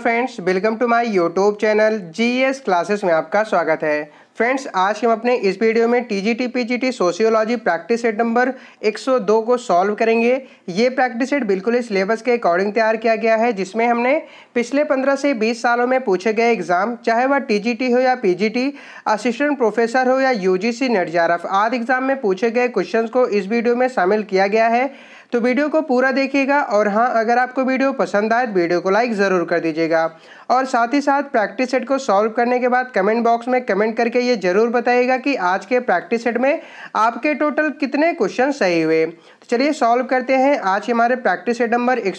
friends welcome to my YouTube channel GS classes में आपका स्वागत है फ्रेंड्स आज हम अपने इस वीडियो में T G T P G T sociology practice set number 102 को सॉल्व करेंगे ये प्रैक्टिस सेट बिल्कुल इस सिलेबस के अकॉर्डिंग तैयार किया गया है जिसमें हमने पिछले 15 से 20 सालों में पूछे गए एग्ज़ाम चाहे वह टी जी टी हो या P G T assistant professor हो या यू जी सी आदि एग्ज़ाम में पूछे गए क्वेश्चन को इस वीडियो में शामिल किया गया है तो वीडियो को पूरा देखिएगा और हाँ अगर आपको वीडियो पसंद आए तो वीडियो को लाइक ज़रूर कर दीजिएगा और साथ ही साथ प्रैक्टिस सेट को सॉल्व करने के बाद कमेंट बॉक्स में कमेंट करके ये ज़रूर बताइएगा कि आज के प्रैक्टिस सेट में आपके टोटल कितने क्वेश्चन सही हुए तो चलिए सॉल्व करते हैं आज हमारे प्रैक्टिस सेट नंबर एक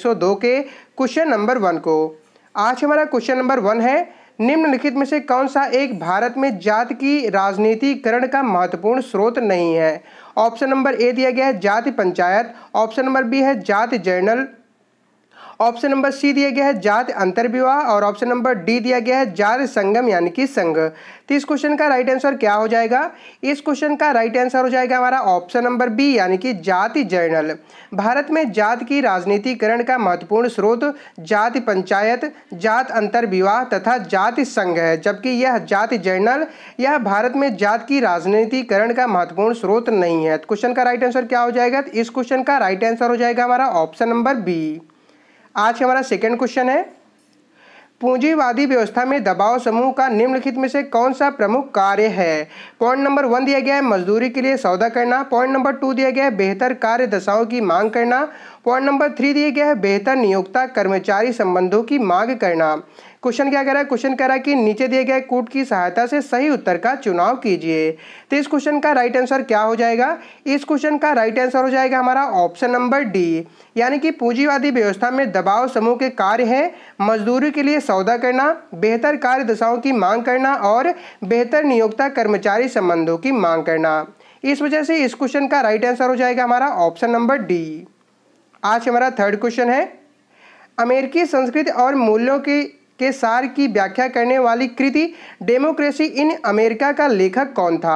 के क्वेश्चन नंबर वन को आज हमारा क्वेश्चन नंबर वन है निम्नलिखित में से कौन सा एक भारत में जात की राजनीतिकरण का महत्वपूर्ण स्रोत नहीं है ऑप्शन नंबर ए दिया गया है जाति पंचायत ऑप्शन नंबर बी है जाति जर्नल ऑप्शन नंबर सी दिया गया है जात अंतर्विवाह और ऑप्शन नंबर डी दिया गया है जात संगम यानी कि संघ तो इस क्वेश्चन का राइट आंसर क्या हो जाएगा इस क्वेश्चन का राइट आंसर हो जाएगा हमारा ऑप्शन नंबर बी यानी कि जाति जर्नल भारत में जात की राजनीतिकरण का महत्वपूर्ण स्रोत जाति पंचायत जात अंतर विवाह तथा जाति संघ है जबकि यह जाति जर्नल यह भारत में जात की राजनीतिकरण का महत्वपूर्ण स्रोत नहीं है क्वेश्चन तो का राइट आंसर क्या हो जाएगा तो इस क्वेश्चन का राइट आंसर हो जाएगा हमारा ऑप्शन नंबर बी आज हमारा सेकेंड क्वेश्चन है पूंजीवादी व्यवस्था में दबाव समूह का निम्नलिखित में से कौन सा प्रमुख कार्य है पॉइंट नंबर वन दिया गया है मजदूरी के लिए सौदा करना पॉइंट नंबर टू दिया गया है बेहतर कार्य दशाओं की मांग करना पॉइंट नंबर थ्री दिया गया है बेहतर नियोक्ता कर्मचारी संबंधों की मांग करना क्वेश्चन क्या कह रहा है क्वेश्चन कह रहा है कि नीचे दिए गए कोट की सहायता से सही उत्तर का चुनाव कीजिए तो इस क्वेश्चन का राइट आंसर क्या हो जाएगा इस क्वेश्चन का राइट आंसर हो जाएगा हमारा ऑप्शन नंबर डी यानी कि पूंजीवादी व्यवस्था में दबाव समूह के कार्य हैं मजदूरी के लिए सौदा करना बेहतर कार्य दशाओं की मांग करना और बेहतर नियोक्ता कर्मचारी संबंधों की मांग करना इस वजह से इस क्वेश्चन का राइट आंसर हो जाएगा हमारा ऑप्शन नंबर डी आज हमारा थर्ड क्वेश्चन है अमेरिकी संस्कृति और मूल्यों की के सार की व्याख्या करने वाली कृति डेमोक्रेसी इन अमेरिका का लेखक कौन था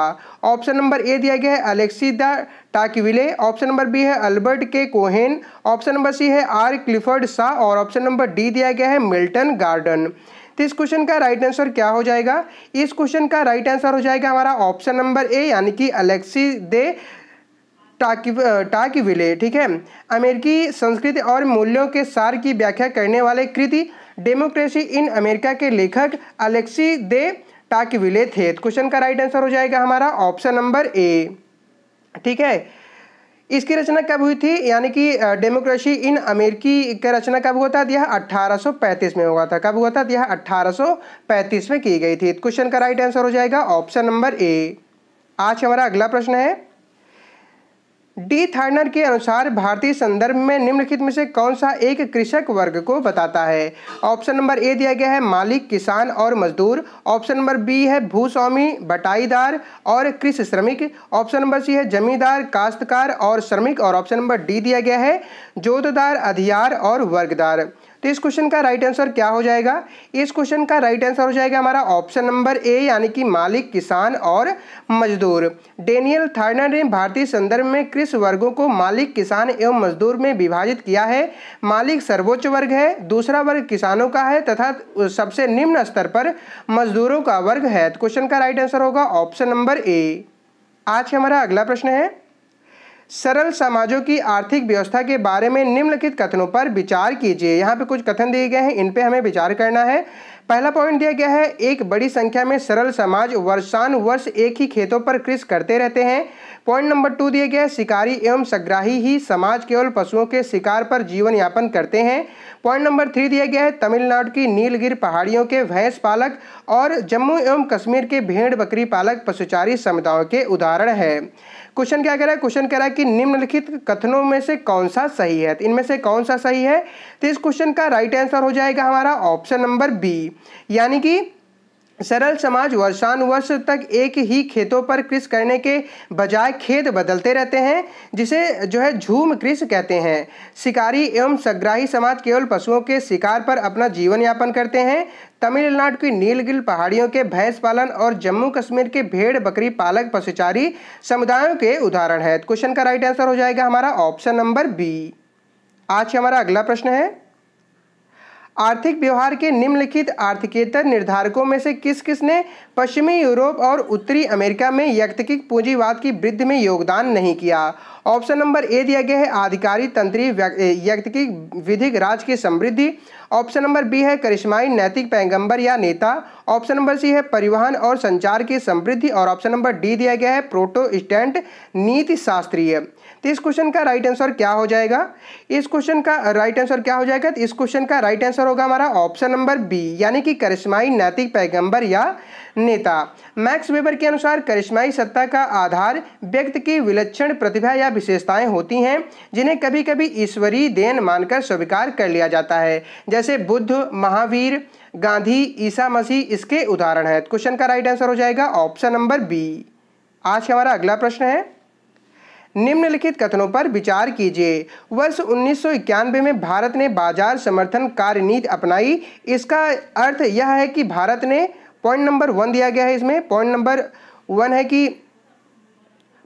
ऑप्शन नंबर ए दिया गया है Alexis de Tocqueville option number B है Albert K Cohen option number C है आर क्लिफर्ड शाह और ऑप्शन नंबर डी दिया गया है मिल्टन गार्डन तो इस क्वेश्चन का राइट आंसर क्या हो जाएगा इस क्वेश्चन का राइट आंसर हो जाएगा हमारा ऑप्शन नंबर ए यानी कि अलेक्सी दे टाकि ठीक है अमेरिकी संस्कृति और मूल्यों के सार की व्याख्या करने वाले कृति डेमोक्रेसी इन अमेरिका के लेखक अलेक्सी दे टाकविले थे तो क्वेश्चन का राइट आंसर हो जाएगा हमारा ऑप्शन नंबर ए ठीक है इसकी रचना कब हुई थी यानी कि डेमोक्रेसी इन अमेरिकी का रचना कब हुआ था यह 1835 में हुआ था कब हुआ था यह 1835 में की गई थी तो क्वेश्चन का राइट आंसर हो जाएगा ऑप्शन नंबर ए आज हमारा अगला प्रश्न है डी थार्नर के अनुसार भारतीय संदर्भ में निम्नलिखित में से कौन सा एक कृषक वर्ग को बताता है ऑप्शन नंबर ए दिया गया है मालिक किसान और मजदूर ऑप्शन नंबर बी है भूस्वामी बटाईदार और कृषि श्रमिक ऑप्शन नंबर सी है जमींदार काश्तकार और श्रमिक और ऑप्शन नंबर डी दिया गया है जोतदार अधियार और वर्गदार तो इस क्वेश्चन का राइट आंसर क्या हो जाएगा इस क्वेश्चन का राइट आंसर हो जाएगा हमारा ऑप्शन नंबर ए यानी कि मालिक किसान और मजदूर डेनियल थार्नर ने भारतीय संदर्भ में कृषि वर्गों को मालिक किसान एवं मजदूर में विभाजित किया है मालिक सर्वोच्च वर्ग है दूसरा वर्ग किसानों का है तथा सबसे निम्न स्तर पर मजदूरों का वर्ग है क्वेश्चन तो का राइट आंसर होगा ऑप्शन नंबर ए आज हमारा अगला प्रश्न है सरल समाजों की आर्थिक व्यवस्था के बारे में निम्नलिखित कथनों पर विचार कीजिए यहाँ पे कुछ कथन दिए गए हैं इन पे हमें विचार करना है पहला पॉइंट दिया गया है एक बड़ी संख्या में सरल समाज वर्षानुवर्ष एक ही खेतों पर कृषि करते रहते हैं पॉइंट नंबर टू दिया गया है शिकारी एवं सग्राही ही समाज केवल पशुओं के शिकार पर जीवन यापन करते हैं पॉइंट नंबर थ्री दिया गया है तमिलनाडु की नीलगिर पहाड़ियों के भैंस पालक और जम्मू एवं कश्मीर के भेड़ बकरी पालक पशुचारी समुदायों के उदाहरण है क्वेश्चन क्या कह रहा है क्वेश्चन कह रहा है कि निम्नलिखित कथनों में से कौन सा सही है तो इनमें से कौन सा सही है तो इस क्वेश्चन का राइट आंसर हो जाएगा हमारा ऑप्शन नंबर बी यानी कि सरल समाज वर्षानुवर्ष तक एक ही खेतों पर कृषि करने के बजाय खेत बदलते रहते हैं जिसे जो है झूम कृषि कहते हैं शिकारी एवं सग्राही समाज केवल पशुओं के शिकार पर अपना जीवन यापन करते हैं तमिलनाडु की नीलगिल पहाड़ियों के भैंस पालन और जम्मू कश्मीर के भेड़ बकरी पालक पशुचारी समुदायों के उदाहरण है क्वेश्चन का राइट आंसर हो जाएगा हमारा ऑप्शन नंबर बी आज हमारा अगला प्रश्न है आर्थिक व्यवहार के निम्नलिखित आर्थिकेतर निर्धारकों में से किस किस ने पश्चिमी यूरोप और उत्तरी अमेरिका में यैक्तिक पूंजीवाद की वृद्धि में योगदान नहीं किया ऑप्शन नंबर ए दिया गया है आधिकारी तंत्री यैक्तिक विधिक राज की समृद्धि ऑप्शन नंबर बी है करिश्माई नैतिक पैगंबर या नेता ऑप्शन नंबर सी है परिवहन और संचार की समृद्धि और ऑप्शन नंबर डी दिया गया है प्रोटो स्टैंड नीति शास्त्रीय इस क्वेश्चन का राइट आंसर क्या हो जाएगा इस क्वेश्चन का राइट आंसर क्या हो जाएगा तो इस क्वेश्चन का राइट आंसर होगा हमारा ऑप्शन नंबर बी यानी कि करिश्माई नैतिक पैगंबर या नेता मैक्स वेबर के अनुसार करिश्माई सत्ता का आधार व्यक्ति की विलक्षण प्रतिभा या विशेषताएं होती हैं जिन्हें कभी कभी ईश्वरीय देन मानकर स्वीकार कर लिया जाता है जैसे बुद्ध महावीर गांधी ईसा मसीह इसके उदाहरण है क्वेश्चन का राइट आंसर हो जाएगा ऑप्शन नंबर बी आज हमारा अगला प्रश्न है निम्नलिखित कथनों पर विचार कीजिए वर्ष उन्नीस में भारत ने बाजार समर्थन कार्यनीति अपनाई इसका अर्थ यह है कि भारत ने पॉइंट नंबर वन दिया गया है इसमें पॉइंट नंबर वन है कि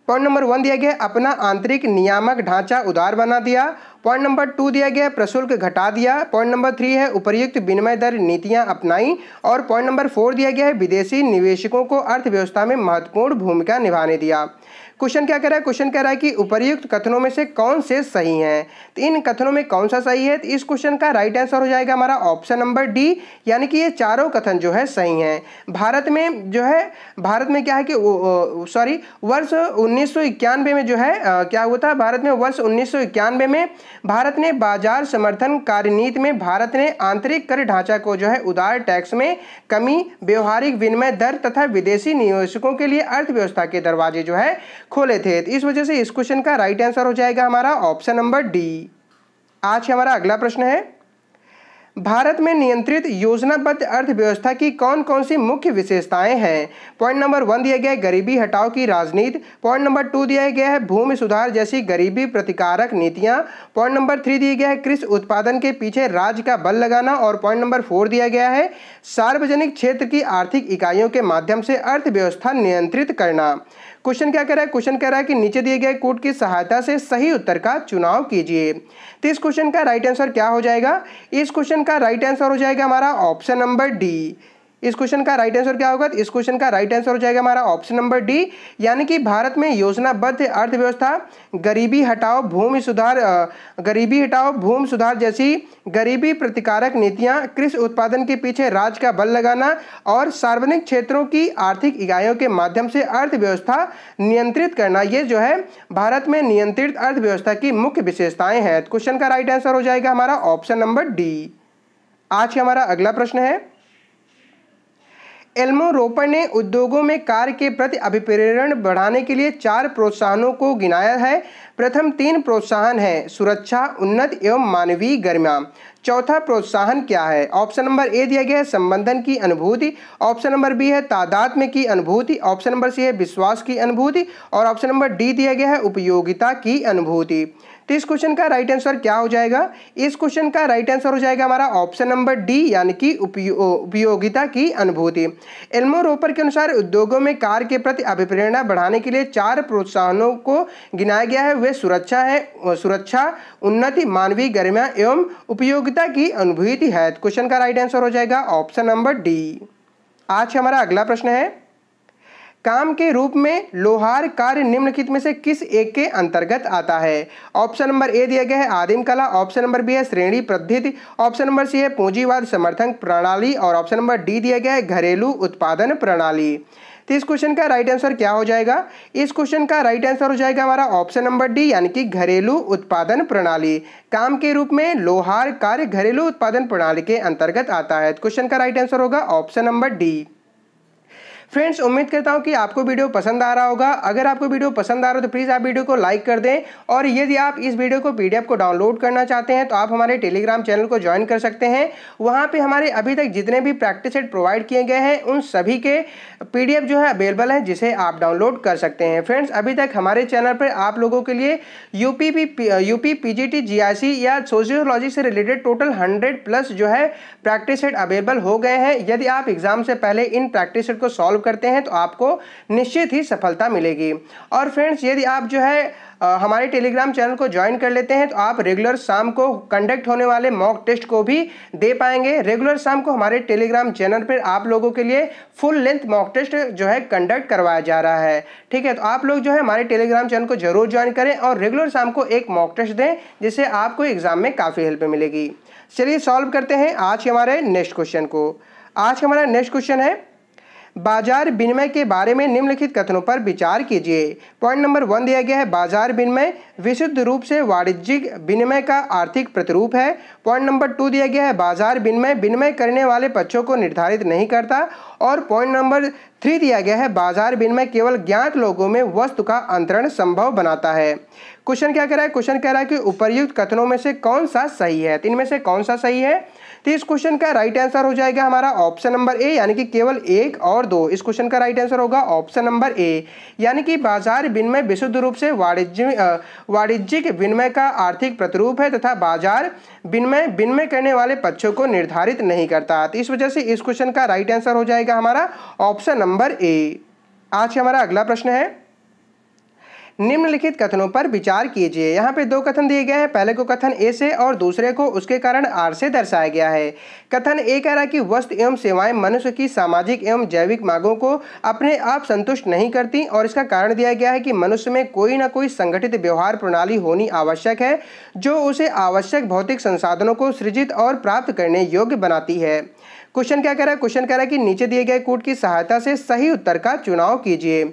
पॉइंट नंबर वन दिया गया अपना आंतरिक नियामक ढांचा उदार बना दिया पॉइंट नंबर टू दिया गया प्रशुल्क घटा दिया पॉइंट नंबर थ्री है उपर्युक्त विनिमय दर नीतियां अपनाई और पॉइंट नंबर फोर दिया गया है विदेशी निवेशकों को अर्थव्यवस्था में महत्वपूर्ण भूमिका निभाने दिया क्वेश्चन क्या कह रहा है क्वेश्चन कह रहा है कि उपर्युक्त कथनों में से कौन से सही हैं तो इन कथनों में कौन सा सही है तो इस क्वेश्चन का राइट आंसर हो जाएगा हमारा ऑप्शन नंबर डी यानी कि ये चारों कथन जो है सही हैं भारत में जो है भारत में क्या है कि सॉरी वर्ष उन्नीस में जो है आ, क्या हुआ था भारत में वर्ष उन्नीस में भारत ने बाजार समर्थन कार्यनीति में भारत ने आंतरिक कर ढांचा को जो है उदार टैक्स में कमी व्यवहारिक विनिमय दर तथा विदेशी निवेशकों के लिए अर्थव्यवस्था के दरवाजे जो है खोले थे तो इस वजह से इस क्वेश्चन का राइट आंसर हो जाएगा हमारा ऑप्शन नंबर डी आज हमारा अगला प्रश्न है भारत में नियंत्रित योजनाबद्ध अर्थव्यवस्था की कौन कौन सी मुख्य विशेषताएं हैं पॉइंट नंबर वन दिया गया है गरीबी हटाओ की राजनीति पॉइंट नंबर टू दिया गया है भूमि सुधार जैसी गरीबी प्रतिकारक नीतियां पॉइंट नंबर थ्री दिया गया है कृषि उत्पादन के पीछे राज्य का बल लगाना और पॉइंट नंबर फोर दिया गया है सार्वजनिक क्षेत्र की आर्थिक इकाइयों के माध्यम से अर्थव्यवस्था नियंत्रित करना क्वेश्चन क्या कह रहा है क्वेश्चन कह रहा है कि नीचे दिए गए कोड की सहायता से सही उत्तर का चुनाव कीजिए तो इस क्वेश्चन का राइट आंसर क्या हो जाएगा इस क्वेश्चन का राइट आंसर हो जाएगा हमारा ऑप्शन नंबर डी इस क्वेश्चन का राइट आंसर क्या होगा इस क्वेश्चन का राइट आंसर हो जाएगा हमारा ऑप्शन नंबर डी यानी कि भारत में योजनाबद्ध अर्थव्यवस्था गरीबी हटाओ भूमि सुधार गरीबी हटाओ भूमि सुधार जैसी गरीबी प्रतिकारक नीतियां कृषि उत्पादन के पीछे राज्य का बल लगाना और सार्वजनिक क्षेत्रों की आर्थिक इकाइयों के माध्यम से अर्थव्यवस्था नियंत्रित करना ये जो है भारत में नियंत्रित अर्थव्यवस्था की मुख्य विशेषताएं हैं तो क्वेश्चन का राइट आंसर हो जाएगा हमारा ऑप्शन नंबर डी आज हमारा अगला प्रश्न है एल्मो रोपर ने उद्योगों में कार्य के प्रति अभिप्रेरण बढ़ाने के लिए चार प्रोत्साहनों को गिनाया है प्रथम तीन प्रोत्साहन है सुरक्षा उन्नत एवं मानवीय गरिमा चौथा प्रोत्साहन क्या है ऑप्शन नंबर ए दिया गया है संबंधन की अनुभूति ऑप्शन नंबर बी है तादात्म्य की अनुभूति ऑप्शन नंबर सी है विश्वास की अनुभूति और ऑप्शन नंबर डी दिया गया है उपयोगिता की अनुभूति तो इस क्वेश्चन का राइट आंसर क्या हो जाएगा इस क्वेश्चन का राइट आंसर हो जाएगा हमारा ऑप्शन नंबर डी यानी कि उपयोगिता की अनुभूति एल्मो रोपर के अनुसार उद्योगों में कार के प्रति अभिप्रेरणा बढ़ाने के लिए चार प्रोत्साहनों को गिनाया गया है वे सुरक्षा है सुरक्षा उन्नति मानवीय गरिमा एवं उपयोगिता की अनुभूति है क्वेश्चन तो का राइट आंसर हो जाएगा ऑप्शन नंबर डी आज हमारा अगला प्रश्न है काम के रूप में लोहार कार्य निम्नलिखित में से किस एक के अंतर्गत आता है ऑप्शन नंबर ए दिया गया है आदिम कला ऑप्शन नंबर बी है श्रेणी पद्धति ऑप्शन नंबर सी है पूंजीवाद समर्थन प्रणाली और ऑप्शन नंबर डी दिया गया है घरेलू उत्पादन प्रणाली तो इस क्वेश्चन का राइट आंसर क्या हो जाएगा इस क्वेश्चन का राइट आंसर हो जाएगा हमारा ऑप्शन नंबर डी यानी कि घरेलू उत्पादन प्रणाली काम के रूप में लोहार कार्य घरेलू उत्पादन प्रणाली के अंतर्गत आता है क्वेश्चन तो का राइट आंसर होगा ऑप्शन नंबर डी फ्रेंड्स उम्मीद करता हूँ कि आपको वीडियो पसंद आ रहा होगा अगर आपको वीडियो पसंद आ रहा हो तो प्लीज़ आप वीडियो को लाइक कर दें और यदि आप इस वीडियो को पी को डाउनलोड करना चाहते हैं तो आप हमारे टेलीग्राम चैनल को ज्वाइन कर सकते हैं वहाँ पर हमारे अभी तक जितने भी प्रैक्टिस सेट प्रोवाइड किए गए हैं उन सभी के पी जो है अवेलेबल है जिसे आप डाउनलोड कर सकते हैं फ्रेंड्स अभी तक हमारे चैनल पर आप लोगों के लिए यूपी यूपी पीजीटी जीआईसी या सोशियोलॉजी से रिलेटेड टोटल हंड्रेड प्लस जो है प्रैक्टिस सेट अवेलेबल हो गए हैं यदि आप एग्जाम से पहले इन प्रैक्टिस सेट को सॉल्व करते हैं तो आपको निश्चित ही सफलता मिलेगी और फ्रेंड्स यदि आप जो है आ, हमारे टेलीग्राम चैनल को ज्वाइन कर लेते हैं तो आप रेगुलर शाम को कंडक्ट होने वाले मॉक टेस्ट को भी दे पाएंगे रेगुलर शाम को हमारे टेलीग्राम चैनल पर आप लोगों के लिए फुल लेंथ मॉक टेस्ट जो है कंडक्ट करवाया जा रहा है ठीक है तो आप लोग जो है हमारे टेलीग्राम चैनल को जरूर ज्वाइन करें और रेगुलर शाम को एक मॉक टेस्ट दें जिससे आपको एग्जाम में काफ़ी हेल्प मिलेगी चलिए सॉल्व करते हैं आज के हमारे नेक्स्ट क्वेश्चन को आज का हमारा नेक्स्ट क्वेश्चन है बाजार विनिमय के बारे में निम्नलिखित कथनों पर विचार कीजिए पॉइंट नंबर वन दिया गया है बाजार विनिमय विशुद्ध रूप से वाणिज्यिक विनिमय का आर्थिक प्रतिरूप है पॉइंट नंबर टू दिया गया है बाजार विनिमय विनिमय करने वाले पक्षों को निर्धारित नहीं करता और पॉइंट नंबर थ्री दिया गया है बाजार विनिमय केवल ज्ञात लोगों में वस्तु का अंतरण संभव बनाता है क्वेश्चन क्या कह रहा है क्वेश्चन कह रहा है कि उपरयुक्त कथनों में से कौन सा सही है तीन तो इनमें से कौन सा सही है तो इस क्वेश्चन का राइट आंसर हो जाएगा हमारा ऑप्शन नंबर ए यानी कि केवल एक और दो इस क्वेश्चन का राइट आंसर होगा ऑप्शन नंबर ए यानी कि बाजार विनिमय विशुद्ध रूप से वाणिज्य वाणिज्यिक विनिमय का आर्थिक प्रतिरूप है तथा बाजार विनिमय विनिमय करने वाले पक्षों को निर्धारित नहीं करता तो इस वजह से इस क्वेश्चन का राइट आंसर हो जाएगा हमारा ऑप्शन नंबर ए आज हमारा अगला प्रश्न है निम्नलिखित कथनों पर विचार कीजिए यहाँ पे दो कथन दिए गए हैं पहले को कथन ए से और दूसरे को उसके कारण आर से दर्शाया गया है कथन ए कह रहा है कि वस्तु एवं सेवाएं मनुष्य की सामाजिक एवं जैविक मांगों को अपने आप संतुष्ट नहीं करती और इसका कारण दिया गया है कि मनुष्य में कोई ना कोई संगठित व्यवहार प्रणाली होनी आवश्यक है जो उसे आवश्यक भौतिक संसाधनों को सृजित और प्राप्त करने योग्य बनाती है क्वेश्चन क्या कह रहा है क्वेश्चन कह रहा है कि नीचे दिए गए कोट की सहायता से सही उत्तर का चुनाव कीजिए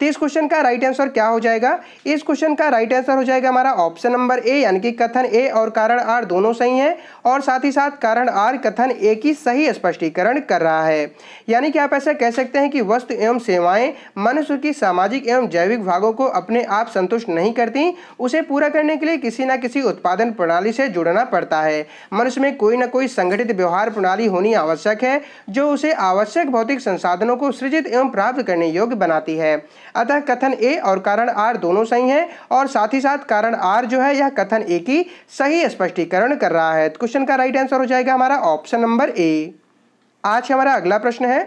तो इस क्वेश्चन का राइट आंसर क्या हो जाएगा इस क्वेश्चन का राइट आंसर हो जाएगा हमारा ऑप्शन नंबर ए यानी कि कथन ए और कारण आर दोनों सही हैं और साथ ही साथ कारण आर कथन ए की सही स्पष्टीकरण कर रहा है यानी कि आप ऐसा कह सकते हैं कि वस्तु एवं सेवाएं मनुष्य की सामाजिक एवं जैविक भागों को अपने आप संतुष्ट नहीं करती उसे पूरा करने के लिए किसी न किसी उत्पादन प्रणाली से जुड़ना पड़ता है मनुष्य में कोई ना कोई संगठित व्यवहार प्रणाली होनी आवश्यक आवश्यक है जो उसे आवश्यक भौतिक संसाधनों को सृजित एवं प्राप्त करने योग्य बनाती है अतः कथन ए और कारण आर दोनों सही हैं और साथ ही साथ कारण आर जो है यह कथन ए की सही स्पष्टीकरण कर रहा है तो क्वेश्चन का राइट आंसर हो जाएगा हमारा ऑप्शन नंबर ए आज हमारा अगला प्रश्न है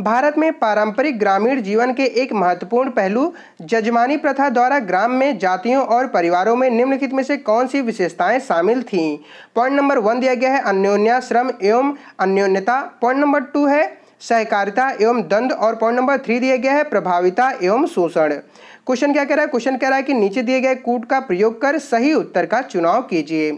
भारत में पारंपरिक ग्रामीण जीवन के एक महत्वपूर्ण पहलू जजमानी प्रथा द्वारा ग्राम में जातियों और परिवारों में निम्नलिखित में से कौन सी विशेषताएं शामिल थीं पॉइंट नंबर वन दिया गया है अन्योन्या श्रम एवं अन्योन्यता पॉइंट नंबर टू है सहकारिता एवं दंड और पॉइंट नंबर थ्री दिया गया है प्रभाविता एवं शोषण क्वेश्चन क्या कह रहा है क्वेश्चन कह रहा है कि नीचे दिए गए कूट का प्रयोग कर सही उत्तर का चुनाव कीजिए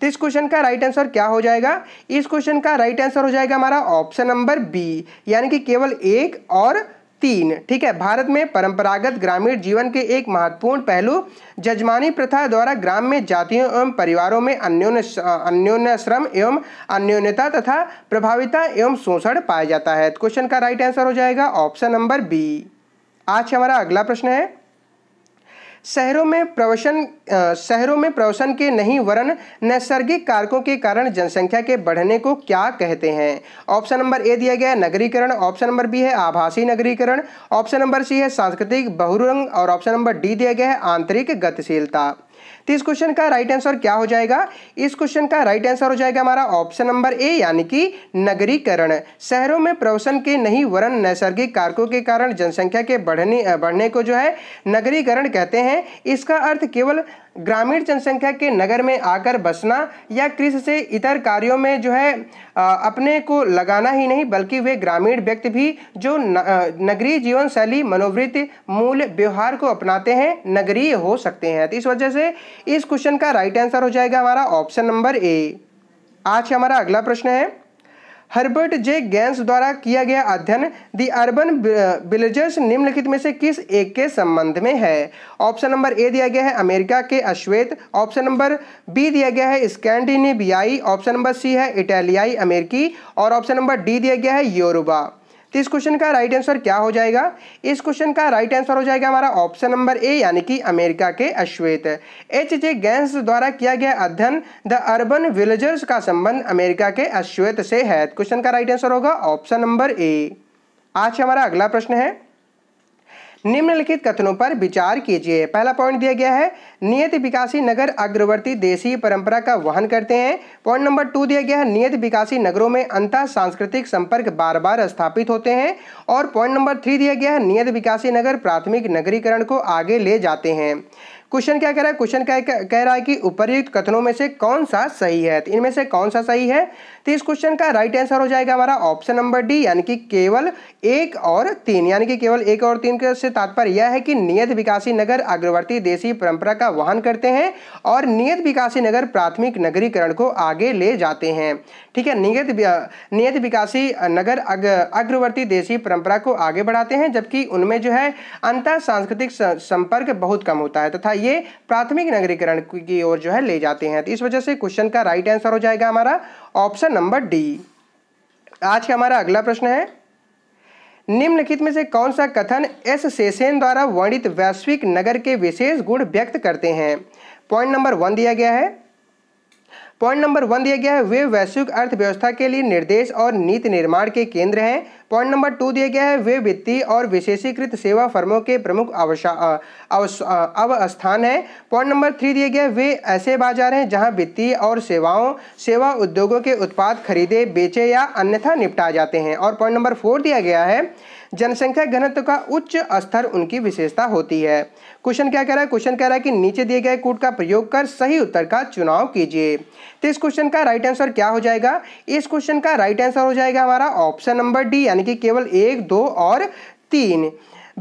तो इस क्वेश्चन का राइट आंसर क्या हो जाएगा इस क्वेश्चन का राइट आंसर हो जाएगा हमारा ऑप्शन नंबर बी यानी कि केवल एक और तीन ठीक है भारत में परंपरागत ग्रामीण जीवन के एक महत्वपूर्ण पहलू जजमानी प्रथा द्वारा ग्राम में जातियों एवं परिवारों में अन्योन्य अन्योन्य श्रम एवं अन्योन्यता तथा प्रभाविता एवं शोषण पाया जाता है क्वेश्चन तो का राइट आंसर हो जाएगा ऑप्शन नंबर बी आज हमारा अगला प्रश्न है शहरों में प्रवसन शहरों में प्रवसन के नहीं वरन नैसर्गिक कारकों के कारण जनसंख्या के बढ़ने को क्या कहते हैं ऑप्शन नंबर ए दिया गया है नगरीकरण ऑप्शन नंबर बी है आभासी नगरीकरण ऑप्शन नंबर सी है सांस्कृतिक बहुरंग और ऑप्शन नंबर डी दिया गया है आंतरिक गतिशीलता तो इस क्वेश्चन का राइट आंसर क्या हो जाएगा इस क्वेश्चन का राइट आंसर हो जाएगा हमारा ऑप्शन नंबर ए यानी कि नगरीकरण शहरों में प्रवसन के नहीं वरन नैसर्गिक कारकों के कारण जनसंख्या के बढ़ने बढ़ने को जो है नगरीकरण कहते हैं इसका अर्थ केवल ग्रामीण जनसंख्या के नगर में आकर बसना या कृषि से इतर कार्यों में जो है अपने को लगाना ही नहीं बल्कि वे ग्रामीण व्यक्ति भी जो नगरीय जीवन शैली मनोवृत्ति मूल व्यवहार को अपनाते हैं नगरीय हो सकते हैं तो इस वजह से इस क्वेश्चन का राइट आंसर हो जाएगा हमारा ऑप्शन नंबर ए आज हमारा अगला प्रश्न है हर्बर्ट जे गैंस द्वारा किया गया अध्ययन दी अर्बन विलेजर्स निम्नलिखित में से किस एक के संबंध में है ऑप्शन नंबर ए दिया गया है अमेरिका के अश्वेत ऑप्शन नंबर बी दिया गया है स्कैंडिनेवियाई ऑप्शन नंबर सी है इटालियाई अमेरिकी और ऑप्शन नंबर डी दिया गया है योरुबा तो इस क्वेश्चन का राइट आंसर क्या हो जाएगा इस क्वेश्चन का राइट आंसर हो जाएगा हमारा ऑप्शन नंबर ए यानी कि अमेरिका के अश्वेत एच जे गैंस द्वारा किया गया अध्ययन द अर्बन विलेजर्स का संबंध अमेरिका के अश्वेत से है क्वेश्चन का राइट आंसर होगा ऑप्शन नंबर ए आज हमारा अगला प्रश्न है निम्नलिखित कथनों पर विचार कीजिए पहला पॉइंट दिया गया है नियत विकासी नगर अग्रवर्ती देशी परंपरा का वहन करते हैं पॉइंट नंबर टू दिया गया है नियत विकासी नगरों में अंत सांस्कृतिक संपर्क बार बार स्थापित होते हैं और पॉइंट नंबर थ्री दिया गया है नियत विकासी नगर प्राथमिक नगरीकरण को आगे ले जाते हैं क्वेश्चन क्या कह रहा है क्वेश्चन कह, कह रहा है कि उपर्युक्त कथनों में से कौन सा सही है तो इनमें से कौन सा सही है तो इस क्वेश्चन का राइट आंसर हो जाएगा हमारा ऑप्शन नंबर डी यानी कि केवल एक और तीन यानी कि केवल एक और तीन से तात्पर्य यह है कि नियत विकासी नगर अग्रवर्ती देशी परंपरा का वाहन करते हैं और नियत विकासी नगर प्राथमिक नगरीकरण को आगे ले जाते हैं ठीक है नियत नियत विकासी नगर अग्रवर्ती देशी परंपरा को आगे बढ़ाते हैं जबकि उनमें जो है अंतर सांस्कृतिक संपर्क बहुत कम होता है तथा ये प्राथमिक नगरीकरण की ओर जो है ले जाते हैं तो इस वजह से क्वेश्चन का राइट आंसर हो जाएगा हमारा ऑप्शन नंबर डी आज का हमारा अगला प्रश्न है निम्नलिखित में से कौन सा कथन एस सेसेन द्वारा वर्णित वैश्विक नगर के विशेष गुण व्यक्त करते हैं पॉइंट नंबर वन दिया गया है पॉइंट नंबर वन दिया गया है वे वैश्विक अर्थव्यवस्था के लिए निर्देश और नीति निर्माण के केंद्र हैं पॉइंट नंबर टू दिया गया है वे वित्तीय और विशेषीकृत सेवा फर्मों के प्रमुख अवस्थान हैं पॉइंट नंबर थ्री दिया गया है वे ऐसे बाजार हैं जहां वित्तीय और सेवाओं सेवा उद्योगों के उत्पाद खरीदे बेचे या अन्यथा निपटा जाते हैं और पॉइंट नंबर फोर दिया गया है जनसंख्या घनत्व का उच्च स्तर उनकी विशेषता होती है क्वेश्चन क्या कह रहा है क्वेश्चन कह रहा है कि नीचे दिए गए कूट का प्रयोग कर सही उत्तर का चुनाव कीजिए तो इस क्वेश्चन का राइट आंसर क्या हो जाएगा इस क्वेश्चन का राइट आंसर हो जाएगा हमारा ऑप्शन नंबर डी यानी कि केवल एक दो और तीन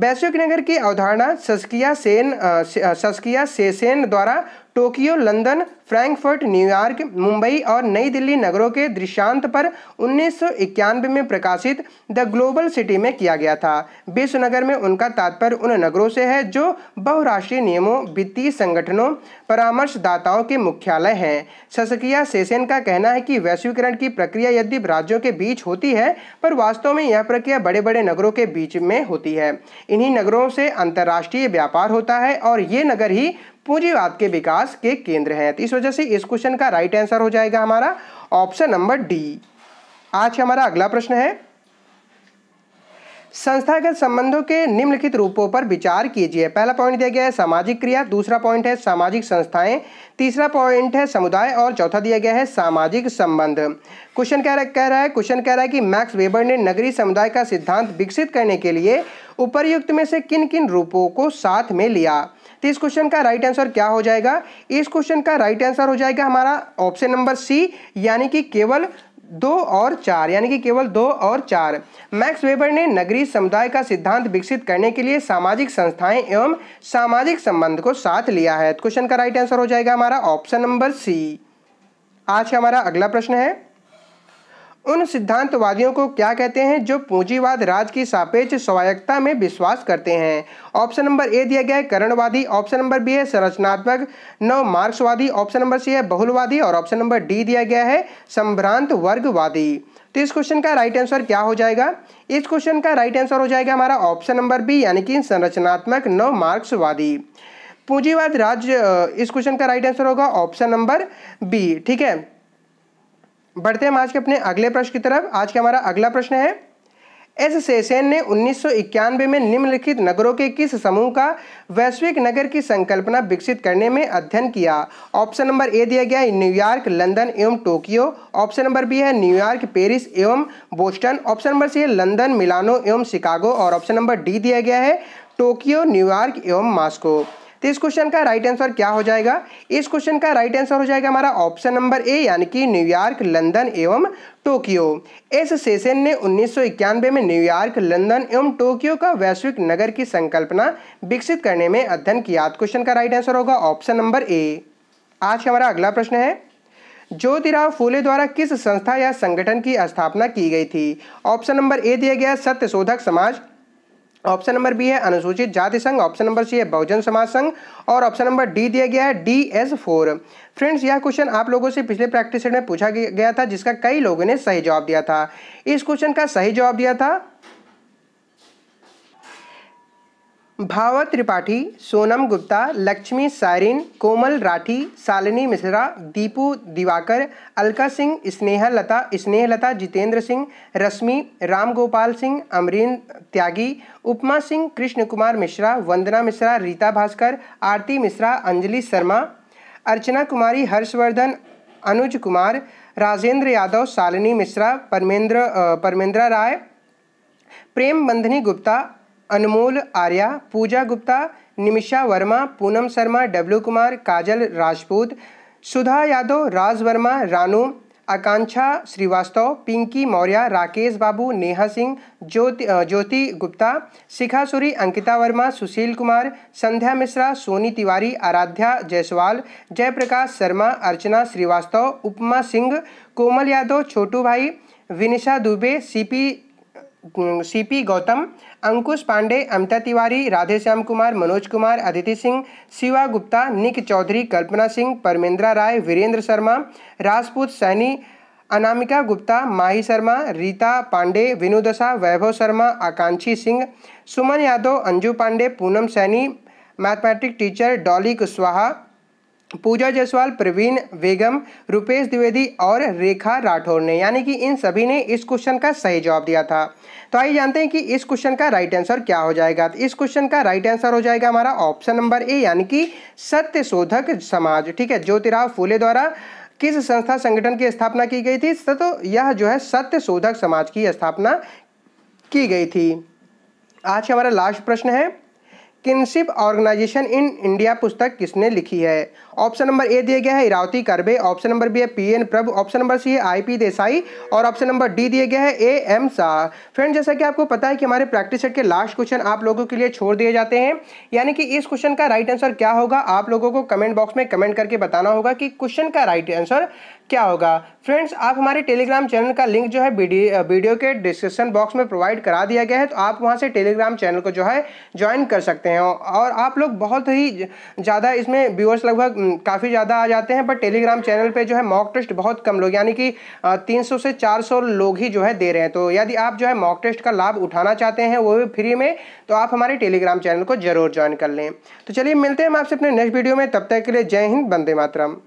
वैश्विक नगर की अवधारणा सस्किया सेन सस्किया सेसेन द्वारा Tokyo London Frankfurt New York Mumbai और नई दिल्ली नगरों के दृश्यांत पर उन्नीस में प्रकाशित द ग्लोबल सिटी में किया गया था विश्वनगर में उनका तात्पर्य उन नगरों से है जो बहुराष्ट्रीय नियमों वित्तीय संगठनों परामर्शदाताओं के मुख्यालय हैं शसकिया सेसेन का कहना है कि वैश्वीकरण की प्रक्रिया यदि राज्यों के बीच होती है पर वास्तव में यह प्रक्रिया बड़े बड़े नगरों के बीच में होती है इन्हीं नगरों से अंतर्राष्ट्रीय व्यापार होता है और ये नगर ही पूंजीवाद के विकास के केंद्र हैं तो इस वजह से इस क्वेश्चन का राइट आंसर हो जाएगा हमारा ऑप्शन नंबर डी आज हमारा अगला प्रश्न है संस्थागत संबंधों के निम्नलिखित रूपों पर विचार कीजिए पहला पॉइंट दिया गया है सामाजिक क्रिया दूसरा पॉइंट है सामाजिक संस्थाएं तीसरा पॉइंट है समुदाय और चौथा दिया गया है सामाजिक संबंध क्वेश्चन कह रहा कह रहा है क्वेश्चन कह रहा है कि मैक्स वेबर ने नगरीय समुदाय का सिद्धांत विकसित करने के लिए उपरयुक्त में से किन किन रूपों को साथ में लिया तो इस क्वेश्चन का राइट आंसर क्या हो जाएगा इस क्वेश्चन का राइट आंसर हो जाएगा हमारा ऑप्शन नंबर सी यानी कि केवल दो और चार यानी कि केवल दो और चार मैक्स वेबर ने नगरीय समुदाय का सिद्धांत विकसित करने के लिए सामाजिक संस्थाएं एवं सामाजिक संबंध को साथ लिया है क्वेश्चन तो का राइट आंसर हो जाएगा हमारा ऑप्शन नंबर सी आज का हमारा अगला प्रश्न है उन सिद्धांतवादियों को क्या कहते हैं जो पूंजीवाद राज की सापेक्ष स्वायत्ता में विश्वास करते हैं ऑप्शन नंबर ए दिया गया है करणवादी ऑप्शन नंबर बी है संरचनात्मक नौ मार्क्सवादी ऑप्शन नंबर सी है बहुलवादी और ऑप्शन नंबर डी दिया गया है संभ्रांत वर्गवादी तो इस क्वेश्चन का राइट आंसर क्या हो जाएगा इस क्वेश्चन का राइट आंसर हो जाएगा हमारा ऑप्शन नंबर बी यानी कि संरचनात्मक नौ मार्क्सवादी पूंजीवाद राज्य इस क्वेश्चन का राइट आंसर होगा ऑप्शन नंबर बी ठीक है बढ़ते हम आज के अपने अगले प्रश्न की तरफ आज का हमारा अगला प्रश्न है एस सेसेन ने उन्नीस में निम्नलिखित नगरों के किस समूह का वैश्विक नगर की संकल्पना विकसित करने में अध्ययन किया ऑप्शन नंबर ए दिया गया है न्यूयॉर्क लंदन एवं टोक्यो ऑप्शन नंबर बी है न्यूयॉर्क पेरिस एवं बोस्टन ऑप्शन नंबर सी है लंदन मिलानो एवं शिकागो और ऑप्शन नंबर डी दिया गया है टोक्यो न्यूयॉर्क एवं मास्को तो इस क्वेश्चन का राइट आंसर क्या हो जाएगा इस क्वेश्चन का राइट आंसर हो जाएगा हमारा ऑप्शन नंबर ए यानी कि न्यूयॉर्क लंदन एवं टोक्यो एस सेशन ने उन्नीस में न्यूयॉर्क लंदन एवं टोक्यो का वैश्विक नगर की संकल्पना विकसित करने में अध्ययन किया क्वेश्चन तो का राइट आंसर होगा ऑप्शन नंबर ए आज हमारा अगला प्रश्न है ज्योतिराव फूले द्वारा किस संस्था या संगठन की स्थापना की गई थी ऑप्शन नंबर ए दिया गया सत्यशोधक समाज ऑप्शन नंबर बी है अनुसूचित जाति संघ ऑप्शन नंबर सी है बहुजन समाज संघ और ऑप्शन नंबर डी दिया गया है डी एस फोर फ्रेंड्स यह क्वेश्चन आप लोगों से पिछले प्रैक्टिस सेट में पूछा गया था जिसका कई लोगों ने सही जवाब दिया था इस क्वेश्चन का सही जवाब दिया था भाव त्रिपाठी सोनम गुप्ता लक्ष्मी सायरिन कोमल राठी सालिनी मिश्रा दीपू दिवाकर अलका सिंह स्नेहलता स्नेहलता जितेंद्र सिंह रश्मि रामगोपाल सिंह अमरीन त्यागी उपमा सिंह कृष्ण कुमार मिश्रा वंदना मिश्रा रीता भास्कर आरती मिश्रा अंजलि शर्मा अर्चना कुमारी हर्षवर्धन अनुज कुमार राजेंद्र यादव सालिनी मिश्रा परमेंद्र परमेंद्रा राय प्रेम बंधनी गुप्ता अनमोल आर्या पूजा गुप्ता निमिषा वर्मा पूनम शर्मा डब्लू कुमार काजल राजपूत सुधा यादव राज वर्मा रानू आकांक्षा श्रीवास्तव पिंकी मौर्य राकेश बाबू नेहा सिंह ज्योति ज्योति गुप्ता शिखा सूरी अंकिता वर्मा सुशील कुमार संध्या मिश्रा सोनी तिवारी आराध्या जायसवाल जयप्रकाश शर्मा अर्चना श्रीवास्तव उपमा सिंह कोमल यादव छोटू भाई Vinisha Dubey CP CP Gautam Ankush Pandey Amita Tiwari Radheshyam Kumar Manoj Kumar Aditi Singh Shiva Gupta Nick Chaudhary Kalpana Singh Parmendra Rai Virendra Sharma Rajput Saini Anamika Gupta Mahi Sharma Rita Pandey Vinodsha Vaibhav Sharma आकांक्षी Singh Suman Yadav Anju Pandey Poonam Saini mathematic teacher Dolly Kushwaha Pooja Jaiswal Praveen Begum Rupesh Dwivedi और रेखा राठौर ने यानी कि इन सभी ने इस क्वेश्चन का सही जवाब दिया था तो आइए जानते हैं कि इस क्वेश्चन का राइट आंसर क्या हो जाएगा तो इस क्वेश्चन का राइट आंसर हो जाएगा हमारा ऑप्शन नंबर ए यानी कि सत्य शोधक समाज ठीक है ज्योतिराव फूले द्वारा किस संस्था संगठन की स्थापना की गई थी तो यह जो है सत्य शोधक समाज की स्थापना की गई थी आज हमारा लास्ट प्रश्न है किनशिप ऑर्गेनाइजेशन इन इंडिया पुस्तक किसने लिखी है ऑप्शन नंबर ए दिया गया है Iravati Karve option number B है P N Prabhu option number C है आई पी देसाई और ऑप्शन नंबर डी दिया गया है ए एम शाह फ्रेंड जैसा कि आपको पता है कि हमारे प्रैक्टिस सेट के लास्ट क्वेश्चन आप लोगों के लिए छोड़ दिए जाते हैं यानी कि इस क्वेश्चन का राइट आंसर क्या होगा आप लोगों को कमेंट बॉक्स में कमेंट करके बताना होगा कि क्वेश्चन का राइट आंसर क्या होगा फ्रेंड्स आप हमारे टेलीग्राम चैनल का लिंक जो है वीडियो के डिस्क्रिप्शन बॉक्स में प्रोवाइड करा दिया गया है तो आप वहाँ से टेलीग्राम चैनल को जो है ज्वाइन कर सकते हैं और आप लोग बहुत ही ज़्यादा इसमें व्यूअर्स लगभग काफ़ी ज़्यादा आ जाते हैं बट टेलीग्राम चैनल पे जो है मॉक टेस्ट बहुत कम लोग यानी कि 300 से 400 लोग ही जो है दे रहे हैं तो यदि आप जो है मॉक टेस्ट का लाभ उठाना चाहते हैं वो भी फ्री में तो आप हमारे टेलीग्राम चैनल को जरूर ज्वाइन कर लें तो चलिए मिलते हैं हम आपसे अपने नेक्स्ट वीडियो में तब तक के लिए जय हिंद बंदे मातरम